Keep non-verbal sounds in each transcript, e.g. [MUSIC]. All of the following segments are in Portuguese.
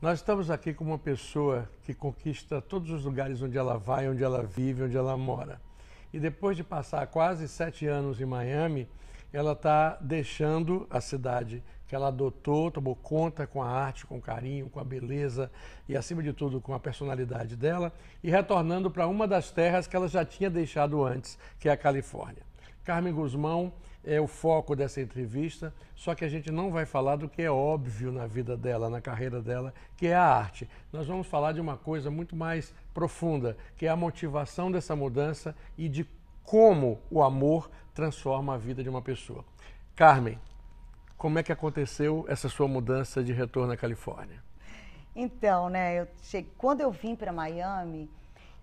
Nós estamos aqui com uma pessoa que conquista todos os lugares onde ela vai, onde ela vive, onde ela mora. E depois de passar quase sete anos em Miami, ela está deixando a cidade que ela adotou, tomou conta com a arte, com carinho, com a beleza e, acima de tudo, com a personalidade dela, e retornando para uma das terras que ela já tinha deixado antes, que é a Califórnia. Carmen Guzmão é o foco dessa entrevista, só que a gente não vai falar do que é óbvio na vida dela, na carreira dela, que é a arte. Nós vamos falar de uma coisa muito mais profunda, que é a motivação dessa mudança e de como o amor transforma a vida de uma pessoa. Carmen, como é que aconteceu essa sua mudança de retorno à Califórnia? Então, né, eu cheguei, quando eu vim para Miami,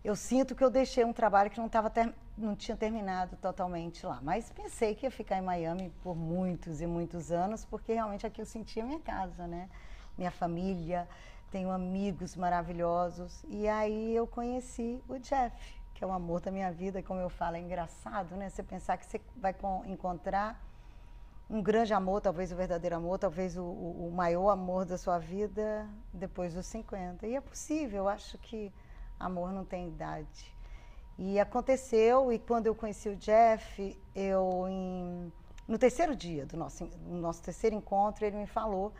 eu sinto que eu deixei um trabalho que não, estava ter, não tinha terminado totalmente lá. Mas pensei que ia ficar em Miami por muitos e muitos anos, porque realmente aqui eu sentia minha casa, né? Minha família, tenho amigos maravilhosos. E aí eu conheci o Jeff, que é o amor da minha vida, como eu falo, é engraçado, né? Você pensar que você vai encontrar um grande amor, talvez o verdadeiro amor, talvez o, o maior amor da sua vida depois dos 50. E é possível, eu acho que Amor não tem idade. E aconteceu, e quando eu conheci o Jeff, eu em, no terceiro dia do nosso, do nosso terceiro encontro, ele me falou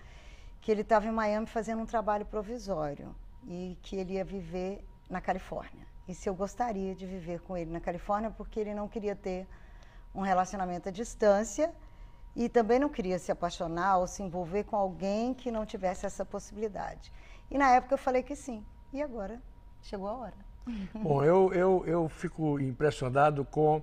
que ele estava em Miami fazendo um trabalho provisório e que ele ia viver na Califórnia. E se eu gostaria de viver com ele na Califórnia, porque ele não queria ter um relacionamento à distância e também não queria se apaixonar ou se envolver com alguém que não tivesse essa possibilidade. E na época eu falei que sim. E agora Chegou a hora. Bom, eu, eu, eu fico impressionado com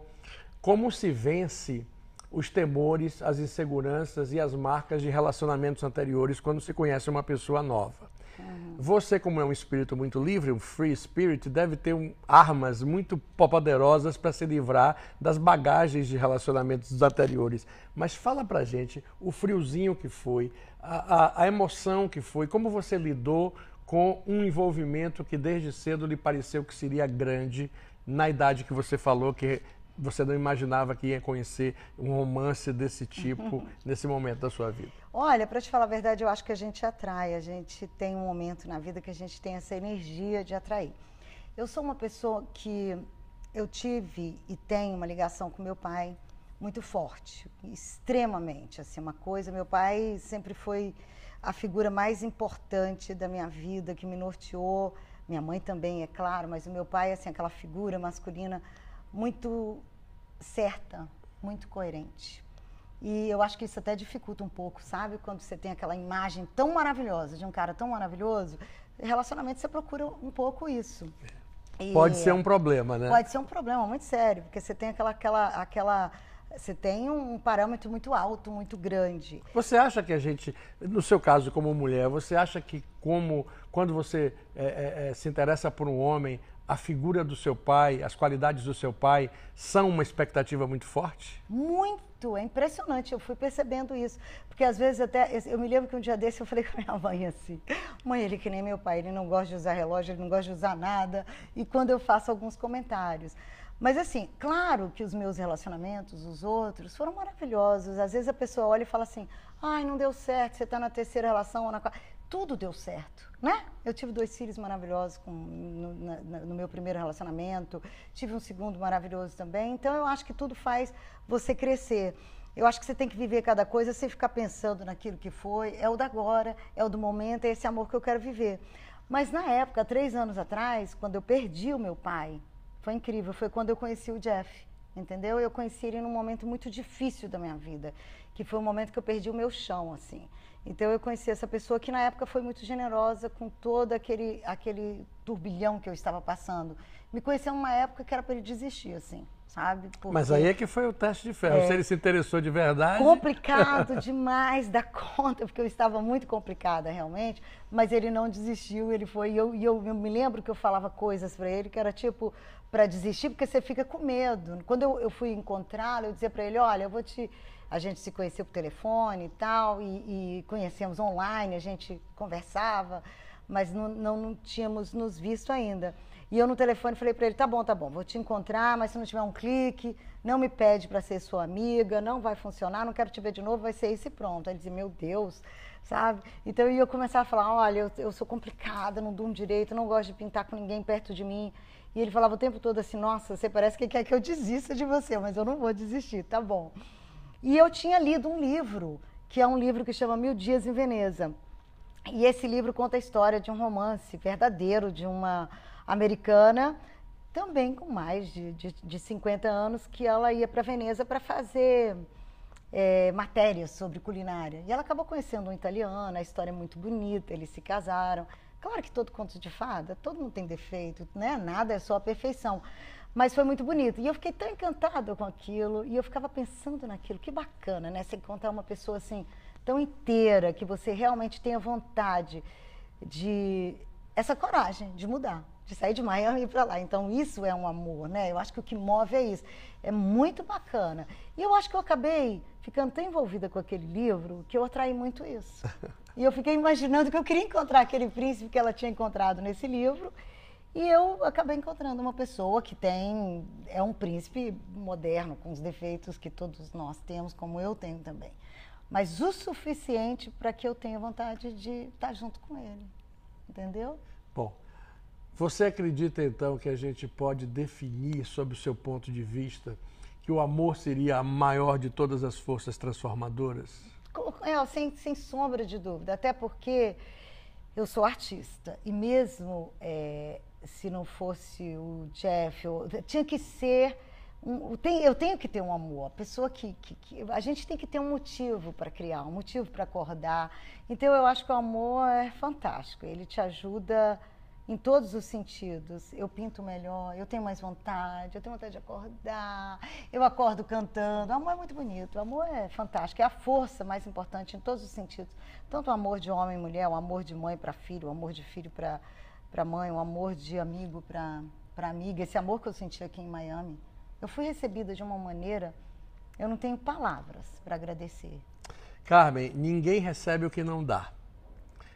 como se vence os temores, as inseguranças e as marcas de relacionamentos anteriores quando se conhece uma pessoa nova. Uhum. Você, como é um espírito muito livre, um free spirit, deve ter um, armas muito poderosas para se livrar das bagagens de relacionamentos anteriores. Mas fala pra gente o friozinho que foi, a, a, a emoção que foi, como você lidou com um envolvimento que desde cedo lhe pareceu que seria grande na idade que você falou que você não imaginava que ia conhecer um romance desse tipo [LAUGHS] nesse momento da sua vida? Olha, para te falar a verdade, eu acho que a gente atrai, a gente tem um momento na vida que a gente tem essa energia de atrair. Eu sou uma pessoa que eu tive e tenho uma ligação com meu pai muito forte, extremamente, assim, uma coisa, meu pai sempre foi a figura mais importante da minha vida, que me norteou. Minha mãe também, é claro, mas o meu pai, assim, aquela figura masculina muito certa, muito coerente. E eu acho que isso até dificulta um pouco, sabe? Quando você tem aquela imagem tão maravilhosa de um cara tão maravilhoso, relacionamento você procura um pouco isso. É. E pode ser um problema, né? Pode ser um problema muito sério, porque você tem aquela, aquela, aquela você tem um parâmetro muito alto, muito grande. Você acha que a gente, no seu caso como mulher, você acha que como quando você é, é, é, se interessa por um homem, a figura do seu pai, as qualidades do seu pai são uma expectativa muito forte? Muito, é impressionante, eu fui percebendo isso. Porque às vezes até, eu me lembro que um dia desse eu falei [LAUGHS] com minha mãe assim, mãe, ele que nem meu pai, ele não gosta de usar relógio, ele não gosta de usar nada, e quando eu faço alguns comentários. Mas assim, claro que os meus relacionamentos, os outros, foram maravilhosos. Às vezes a pessoa olha e fala assim: "Ai, não deu certo, você está na terceira relação ou na quarta". Tudo deu certo, né? Eu tive dois filhos maravilhosos com, no, na, no meu primeiro relacionamento, tive um segundo maravilhoso também. Então eu acho que tudo faz você crescer. Eu acho que você tem que viver cada coisa sem ficar pensando naquilo que foi. É o da agora, é o do momento, é esse amor que eu quero viver. Mas na época, três anos atrás, quando eu perdi o meu pai, foi incrível, foi quando eu conheci o Jeff, entendeu? Eu conheci ele num momento muito difícil da minha vida, que foi o um momento que eu perdi o meu chão, assim. Então eu conheci essa pessoa que na época foi muito generosa com todo aquele aquele turbilhão que eu estava passando. Me conheceu numa época que era para ele desistir, assim sabe? Porque Mas aí é que foi o teste de ferro. É, se ele se interessou de verdade. Complicado [LAUGHS] demais da conta, porque eu estava muito complicada realmente. Mas ele não desistiu, ele foi. E eu, eu, eu, me lembro que eu falava coisas para ele que era tipo para desistir, porque você fica com medo. Quando eu, eu fui encontrá-lo, eu dizia para ele: olha, eu vou te. A gente se conheceu por telefone e tal, e, e conhecemos online, a gente conversava, mas não, não, não tínhamos nos visto ainda. E eu no telefone falei para ele: tá bom, tá bom, vou te encontrar, mas se não tiver um clique, não me pede para ser sua amiga, não vai funcionar, não quero te ver de novo, vai ser isso e pronto. Aí ele dizia: meu Deus, sabe? Então eu começava a falar: olha, eu, eu sou complicada, não durmo direito, não gosto de pintar com ninguém perto de mim. E ele falava o tempo todo assim: nossa, você parece que quer que eu desista de você, mas eu não vou desistir, tá bom. E eu tinha lido um livro, que é um livro que chama Mil Dias em Veneza. E esse livro conta a história de um romance verdadeiro, de uma americana, também com mais de, de, de 50 anos, que ela ia para Veneza para fazer é, matérias sobre culinária. E ela acabou conhecendo um italiano, a história é muito bonita, eles se casaram. Claro que todo conto de fada, todo mundo tem defeito, né? Nada é só a perfeição. Mas foi muito bonito. E eu fiquei tão encantada com aquilo, e eu ficava pensando naquilo. Que bacana, né? Você encontrar uma pessoa assim, tão inteira, que você realmente tenha vontade de. essa coragem de mudar de sair de Miami para lá. Então isso é um amor, né? Eu acho que o que move é isso. É muito bacana. E eu acho que eu acabei ficando tão envolvida com aquele livro que eu atraí muito isso. [LAUGHS] E eu fiquei imaginando que eu queria encontrar aquele príncipe que ela tinha encontrado nesse livro. E eu acabei encontrando uma pessoa que tem é um príncipe moderno com os defeitos que todos nós temos, como eu tenho também. Mas o suficiente para que eu tenha vontade de estar junto com ele. Entendeu? Bom, você acredita então que a gente pode definir, sob o seu ponto de vista, que o amor seria a maior de todas as forças transformadoras? É, sem, sem sombra de dúvida, até porque eu sou artista e mesmo é, se não fosse o Jeff, eu, tinha que ser um, eu, tenho, eu tenho que ter um amor, a pessoa que, que, que a gente tem que ter um motivo para criar, um motivo para acordar. Então eu acho que o amor é fantástico, ele te ajuda em todos os sentidos. Eu pinto melhor, eu tenho mais vontade, eu tenho vontade de acordar, eu acordo cantando. O amor é muito bonito, o amor é fantástico, é a força mais importante em todos os sentidos. Tanto o amor de homem e mulher, o amor de mãe para filho, o amor de filho para mãe, o amor de amigo para amiga. Esse amor que eu senti aqui em Miami, eu fui recebida de uma maneira, eu não tenho palavras para agradecer. Carmen, ninguém recebe o que não dá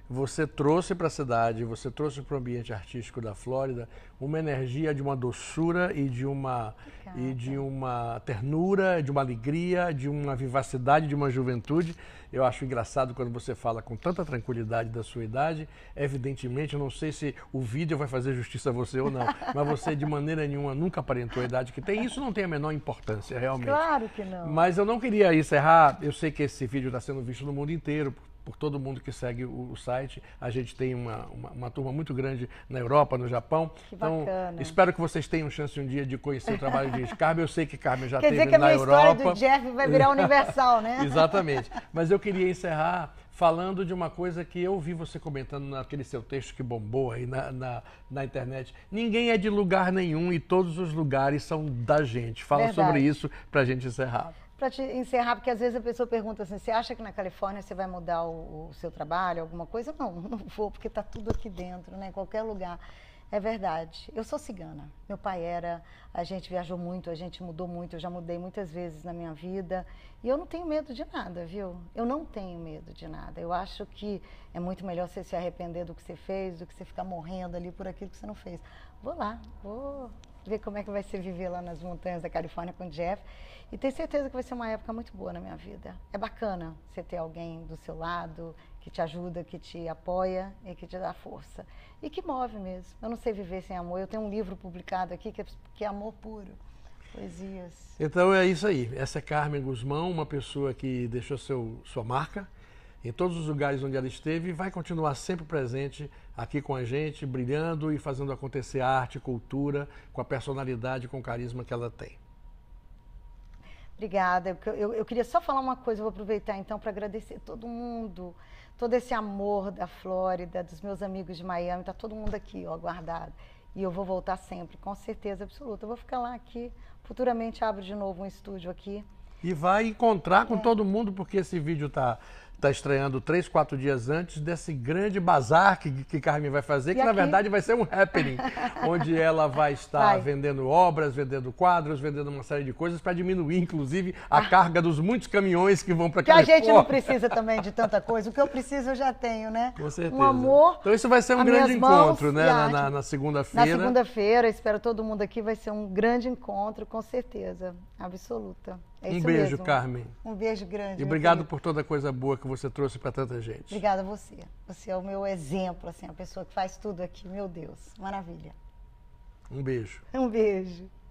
você trouxe para a cidade, você trouxe para o ambiente artístico da Flórida uma energia de uma doçura e de uma, e de uma ternura, de uma alegria, de uma vivacidade, de uma juventude. Eu acho engraçado quando você fala com tanta tranquilidade da sua idade. Evidentemente, eu não sei se o vídeo vai fazer justiça a você ou não, [LAUGHS] mas você de maneira nenhuma nunca aparentou a idade que tem. Isso não tem a menor importância, realmente. Claro que não. Mas eu não queria encerrar. Eu sei que esse vídeo está sendo visto no mundo inteiro, por todo mundo que segue o, o site. A gente tem uma, uma, uma, turma muito grande na Europa, no Japão. Que então, bacana. espero que vocês tenham chance um dia de conhecer o trabalho de Carmen. Eu sei que Carmen já Quer teve dizer que a minha Europa. história do Jeff vai virar universal, né? [LAUGHS] Exatamente. Mas eu queria encerrar falando de uma coisa que eu vi você comentando naquele seu texto que bombou aí na, na, na, internet. Ninguém é de lugar nenhum e todos os lugares são da gente. Fala Verdade. sobre isso para a gente encerrar para te encerrar, porque às vezes a pessoa pergunta assim: você acha que na Califórnia você vai mudar o, o seu trabalho, alguma coisa? Não, [LAUGHS] não vou, porque está tudo aqui dentro, né? Em qualquer lugar. É verdade. Eu sou cigana. Meu pai era. A gente viajou muito, a gente mudou muito. Eu já mudei muitas vezes na minha vida. E eu não tenho medo de nada, viu? Eu não tenho medo de nada. Eu acho que é muito melhor você se arrepender do que você fez, do que você ficar morrendo ali por aquilo que você não fez. Vou lá, vou ver como é que vai ser viver lá nas montanhas da Califórnia com o Jeff. E tenho certeza que vai ser uma época muito boa na minha vida. É bacana você ter alguém do seu lado que te ajuda, que te apoia e que te dá força. E que move mesmo. Eu não sei viver sem amor. Eu tenho um livro publicado aqui que é, que é amor puro. Poesias. Então é isso aí. Essa é Carmen Guzmão, uma pessoa que deixou seu, sua marca em todos os lugares onde ela esteve e vai continuar sempre presente aqui com a gente, brilhando e fazendo acontecer arte, cultura, com a personalidade, com o carisma que ela tem. Obrigada. Eu, eu, eu, queria só falar uma coisa, vou aproveitar então para agradecer todo mundo, todo esse amor da Flórida, dos meus amigos de Miami, está todo mundo aqui, ó, guardado. E eu vou voltar sempre, com certeza absoluta. Eu vou ficar lá aqui, futuramente abro de novo um estúdio aqui e vai encontrar com é. todo mundo, porque esse vídeo está tá estreando três, quatro dias antes desse grande bazar que, que Carmen vai fazer, e que aqui... na verdade vai ser um happening, [LAUGHS] onde ela vai estar vai. vendendo obras, vendendo quadros, vendendo uma série de coisas para diminuir, inclusive, a ah. carga dos muitos caminhões que vão para Que a gente não precisa também de tanta coisa. O que eu preciso eu já tenho, né? Com certeza. Um amor. Então isso vai ser um grande encontro, né? Na, na, na segunda-feira. Na segunda-feira, espero todo mundo aqui, vai ser um grande encontro, com certeza, absoluta. É um beijo, mesmo. Carmen. Um beijo grande. E obrigado por toda coisa boa que você trouxe para tanta gente. Obrigada a você. Você é o meu exemplo, assim, a pessoa que faz tudo aqui. Meu Deus, maravilha. Um beijo. Um beijo.